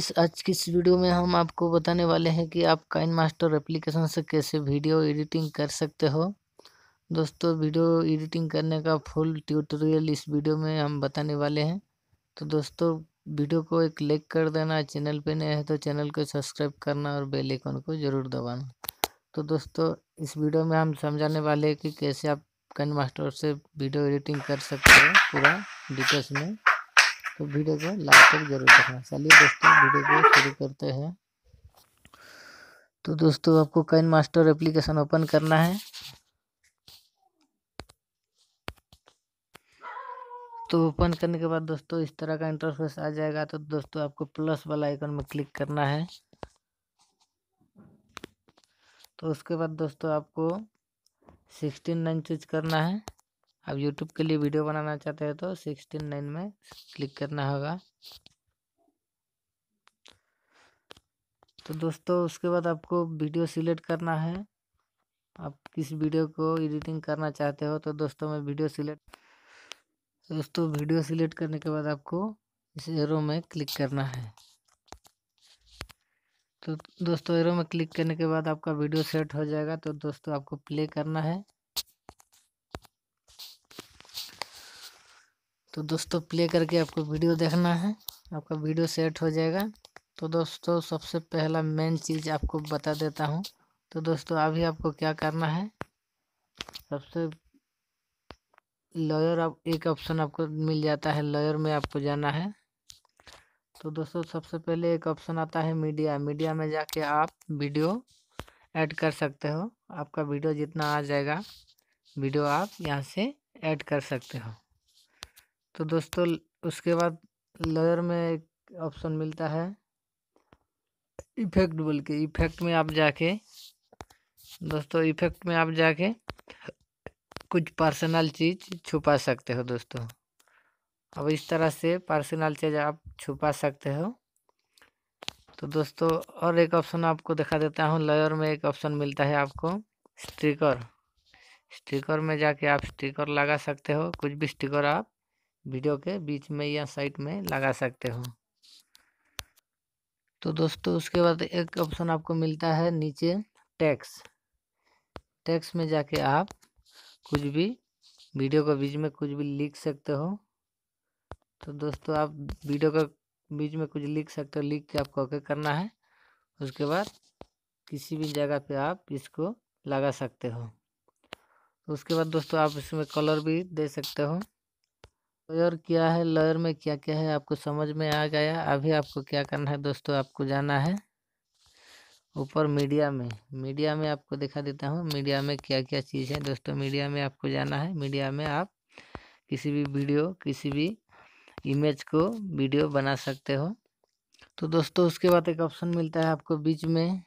guys आज की इस वीडियो में हम आपको बताने वाले हैं कि आप काइन मास्टर एप्लीकेशन से कैसे वीडियो एडिटिंग कर सकते हो दोस्तों वीडियो एडिटिंग करने का फुल ट्यूटोरियल इस वीडियो में हम बताने वाले हैं तो दोस्तों वीडियो को एक लाइक कर देना चैनल पे नए हैं तो चैनल को सब्सक्राइब करना और बेल आइकन को ज़रूर दबाना तो दोस्तों इस वीडियो में हम समझाने वाले हैं कि कैसे आप काइन मास्टर से वीडियो एडिटिंग कर सकते हो पूरा डिटेल्स में तो वीडियो को लास्ट तक जरूर देखना चलिए दोस्तों वीडियो को शुरू करते हैं तो दोस्तों आपको कैन मास्टर एप्लीकेशन ओपन करना है तो ओपन करने के बाद दोस्तों इस तरह का इंटरफेस आ जाएगा तो दोस्तों आपको प्लस वाला आइकन में क्लिक करना है तो उसके बाद दोस्तों आपको सिक्सटीन नाइन चूज करना है आप यूट्यूब के लिए वीडियो बनाना चाहते हैं तो सिक्सटीन नाइन में क्लिक करना होगा तो दोस्तों उसके बाद आपको वीडियो सिलेक्ट करना है आप किस वीडियो को एडिटिंग करना चाहते हो तो दोस्तों मैं वीडियो सिलेक्ट दोस्तों वीडियो सिलेक्ट करने के बाद आपको इस एरो में क्लिक करना है तो दोस्तों एरो में क्लिक करने के बाद आपका वीडियो सेट हो जाएगा तो दोस्तों आपको प्ले करना है तो दोस्तों प्ले करके आपको वीडियो देखना है आपका वीडियो सेट हो जाएगा तो दोस्तों सबसे पहला मेन चीज़ आपको बता देता हूँ तो दोस्तों अभी आपको क्या करना है सबसे लॉयर आप एक ऑप्शन आपको मिल जाता है लॉयर में आपको जाना है तो दोस्तों सबसे पहले एक ऑप्शन आता है मीडिया मीडिया में जाके आप वीडियो ऐड कर सकते हो आपका वीडियो जितना आ जाएगा वीडियो आप यहाँ से ऐड कर सकते हो तो दोस्तों उसके बाद लेयर में एक ऑप्शन मिलता है इफेक्ट बोल के इफेक्ट में आप जाके दोस्तों इफेक्ट में आप जाके कुछ पर्सनल चीज़ छुपा सकते हो दोस्तों अब इस तरह से पर्सनल चीज़ आप छुपा सकते हो तो दोस्तों और एक ऑप्शन आपको दिखा देता हूँ लेयर में एक ऑप्शन मिलता है आपको स्टिकर स्टिकर में जाके आप स्टिकर लगा सकते हो कुछ भी स्टिकर आप वीडियो के बीच में या साइड में लगा सकते हो तो दोस्तों उसके बाद एक ऑप्शन आपको मिलता है नीचे टैक्स टैक्स में जाके आप कुछ भी वीडियो के बीच में कुछ भी लिख सकते हो तो दोस्तों आप वीडियो के बीच में कुछ लिख सकते हो लिख के आपको ओके करना है उसके बाद किसी भी जगह पे आप इसको लगा सकते हो उसके बाद दोस्तों आप इसमें कलर भी दे सकते हो लॉयर तो क्या है लॉयर में क्या क्या है आपको समझ में आ गया अभी आपको क्या करना है दोस्तों आपको जाना है ऊपर मीडिया में मीडिया में आपको दिखा देता हूँ मीडिया में क्या क्या चीज़ है दोस्तों मीडिया में आपको जाना है मीडिया में आप किसी भी वीडियो किसी भी इमेज को वीडियो बना सकते हो तो दोस्तों उसके बाद एक ऑप्शन मिलता है आपको बीच में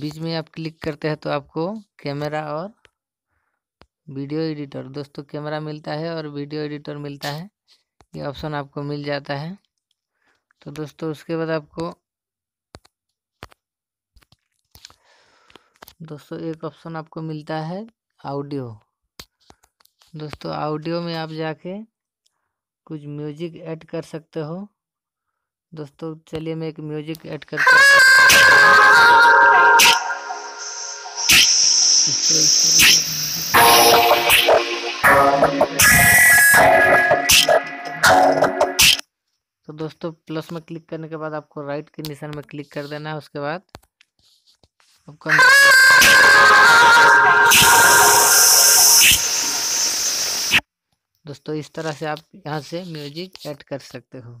बीच में आप क्लिक करते हैं तो आपको कैमरा और वीडियो एडिटर दोस्तों कैमरा मिलता है और वीडियो एडिटर मिलता है ये ऑप्शन आपको मिल जाता है तो दोस्तों उसके बाद आपको दोस्तों एक ऑप्शन आपको मिलता है ऑडियो दोस्तों ऑडियो में आप जाके कुछ म्यूजिक ऐड कर सकते हो दोस्तों चलिए मैं एक म्यूजिक ऐड कर तो दोस्तों प्लस में क्लिक करने के बाद आपको राइट के निशान में क्लिक कर देना है उसके बाद दोस्तों इस तरह से आप यहाँ से म्यूजिक ऐड कर सकते हो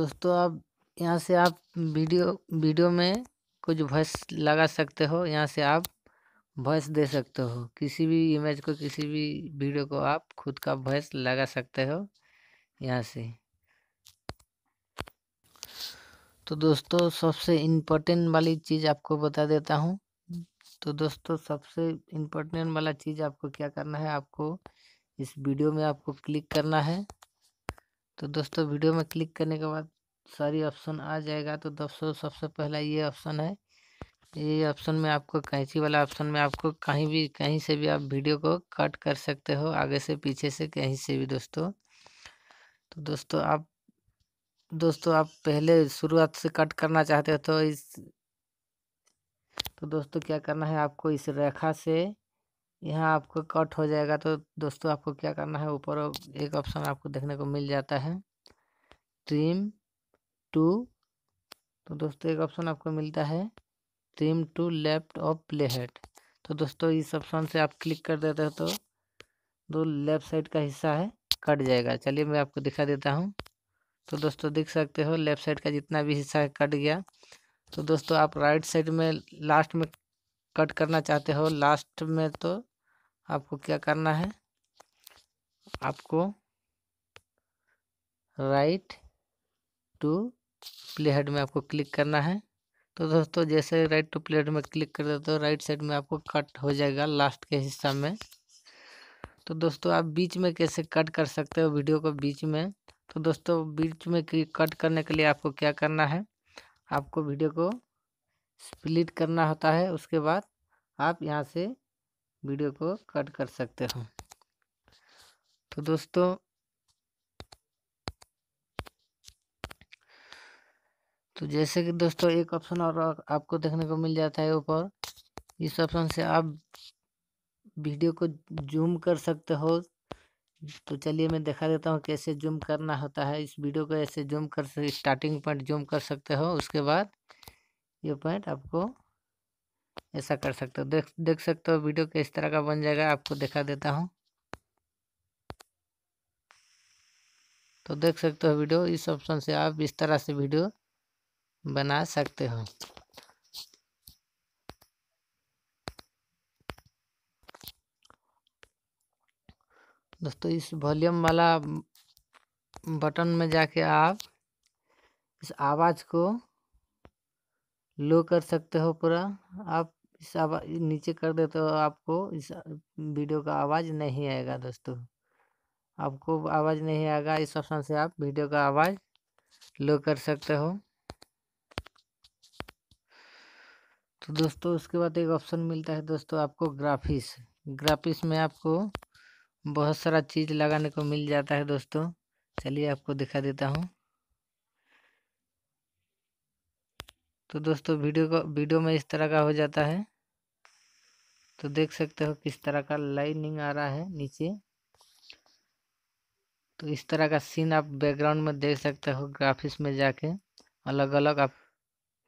दोस्तों आप यहाँ से आप वीडियो वीडियो में कुछ वॉइस लगा सकते हो यहाँ से आप वॉइस दे सकते हो किसी भी इमेज को किसी भी वीडियो को आप खुद का वॉइस लगा सकते हो यहाँ से तो दोस्तों सबसे इम्पोर्टेंट वाली चीज़ आपको बता देता हूँ तो दोस्तों सबसे इम्पोर्टेंट वाला चीज़ आपको क्या करना है आपको इस वीडियो में आपको क्लिक करना है तो दोस्तों वीडियो में क्लिक करने के बाद सारी ऑप्शन आ जाएगा तो दोस्तों सबसे पहला ये ऑप्शन है ये ऑप्शन में आपको कैंची वाला ऑप्शन में आपको कहीं भी कहीं से भी आप वीडियो को कट कर सकते हो आगे से पीछे से कहीं से भी दोस्तों तो दोस्तों आप दोस्तों आप पहले शुरुआत से कट करना चाहते हो तो इस तो दोस्तों क्या करना है आपको इस रेखा से यहाँ आपको कट हो जाएगा तो दोस्तों आपको क्या करना है ऊपर एक ऑप्शन आपको देखने को मिल जाता है ट्रिम टू तो दोस्तों एक ऑप्शन आपको मिलता है trim to left of play head तो दोस्तों इस ऑप्शन से आप क्लिक कर देते हो तो दो लेफ्ट साइड का हिस्सा है कट जाएगा चलिए मैं आपको दिखा देता हूँ तो दोस्तों देख सकते हो लेफ्ट साइड का जितना भी हिस्सा है कट गया तो दोस्तों आप राइट साइड में लास्ट में कट करना चाहते हो लास्ट में तो आपको क्या करना है आपको राइट टू प्ले हेड में आपको क्लिक करना है तो दोस्तों जैसे राइट टू प्लेट में क्लिक कर देते हो राइट साइड में आपको कट हो जाएगा लास्ट के हिस्सा में तो दोस्तों आप बीच में कैसे कट कर सकते हो वीडियो को बीच में तो दोस्तों बीच में कट करने के लिए आपको क्या करना है आपको वीडियो को स्प्लिट करना होता है उसके बाद आप यहाँ से वीडियो को कट कर सकते हो तो दोस्तों तो जैसे कि दोस्तों एक ऑप्शन और आपको देखने को मिल जाता है ऊपर इस ऑप्शन से आप वीडियो को जूम कर सकते हो तो चलिए मैं दिखा देता हूँ कैसे जूम करना होता है इस वीडियो को ऐसे जूम कर स्टार्टिंग पॉइंट जूम कर सकते हो उसके बाद ये पॉइंट आपको ऐसा कर सकते हो देख देख सकते हो वीडियो किस तरह का बन जाएगा आपको दिखा देता हूँ तो देख सकते हो वीडियो इस ऑप्शन से आप इस तरह से वीडियो बना सकते हो दोस्तों इस वॉल्यूम वाला बटन में जाके आप इस आवाज़ को लो कर सकते हो पूरा आप इस आवाज नीचे कर देते हो आपको इस वीडियो का आवाज़ नहीं आएगा दोस्तों आपको आवाज़ नहीं आएगा इस ऑप्शन से आप वीडियो का आवाज़ लो कर सकते हो तो दोस्तों उसके बाद एक ऑप्शन मिलता है दोस्तों आपको ग्राफिक्स ग्राफिक्स में आपको बहुत सारा चीज़ लगाने को मिल जाता है दोस्तों चलिए आपको दिखा देता हूँ तो दोस्तों वीडियो को वीडियो में इस तरह का हो जाता है तो देख सकते हो किस तरह का लाइनिंग आ रहा है नीचे तो इस तरह का सीन आप बैकग्राउंड में देख सकते हो ग्राफिक्स में जाके अलग अलग आप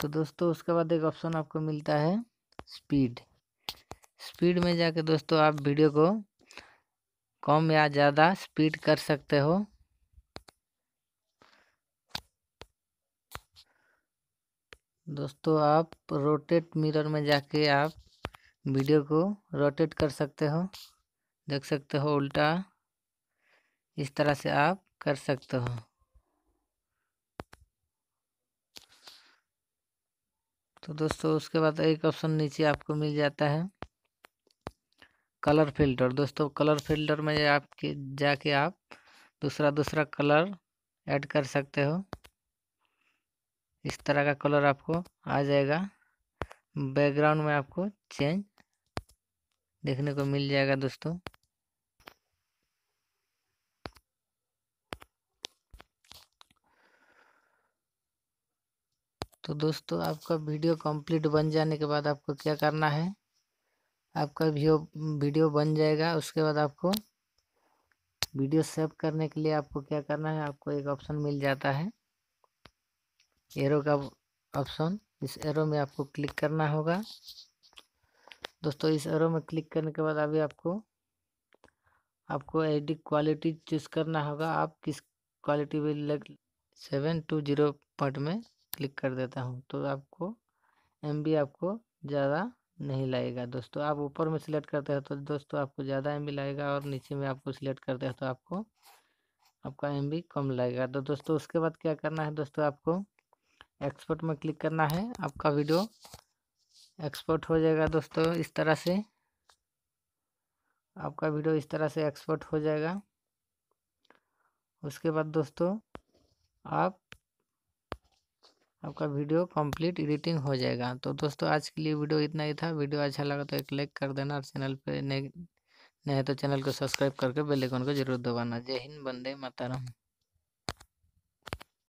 तो दोस्तों उसके बाद एक ऑप्शन आपको मिलता है स्पीड स्पीड में जाके दोस्तों आप वीडियो को कम या ज़्यादा स्पीड कर सकते हो दोस्तों आप रोटेट मिरर में जाके आप वीडियो को रोटेट कर सकते हो देख सकते हो उल्टा इस तरह से आप कर सकते हो तो दोस्तों उसके बाद एक ऑप्शन नीचे आपको मिल जाता है कलर फिल्टर दोस्तों कलर फिल्टर में आपके जाके आप दूसरा दूसरा कलर ऐड कर सकते हो इस तरह का कलर आपको आ जाएगा बैकग्राउंड में आपको चेंज देखने को मिल जाएगा दोस्तों तो दोस्तों आपका वीडियो कंप्लीट बन जाने के बाद आपको क्या करना है आपका वीडियो वीडियो बन जाएगा उसके बाद आपको वीडियो सेव करने के लिए आपको क्या करना है आपको एक ऑप्शन मिल जाता है एरो का ऑप्शन इस एरो में आपको क्लिक करना होगा दोस्तों इस एरो में क्लिक करने के बाद अभी आपको आपको एडिट क्वालिटी चूज़ करना होगा आप किस क्वालिटी में लग सेवन टू जीरो पॉइंट में क्लिक कर देता हूँ तो आपको एम आपको ज़्यादा नहीं लाएगा दोस्तों आप ऊपर में सिलेक्ट करते हैं तो दोस्तों आपको ज़्यादा एम लाएगा और नीचे में आपको सिलेक्ट करते हैं तो आपको आपका एम कम लाएगा तो दोस्तों उसके बाद क्या करना है दोस्तों आपको एक्सपोर्ट में क्लिक करना है आपका वीडियो एक्सपोर्ट हो जाएगा दोस्तों इस तरह से आपका वीडियो इस तरह से एक्सपोर्ट हो जाएगा उसके बाद दोस्तों आप आपका वीडियो कंप्लीट एडिटिंग हो जाएगा तो दोस्तों आज के लिए वीडियो इतना ही था वीडियो अच्छा लगा तो एक लाइक कर देना और चैनल पर नए नए तो चैनल को सब्सक्राइब करके बेल आइकन को जरूर दबाना जय हिंद बंदे माता राम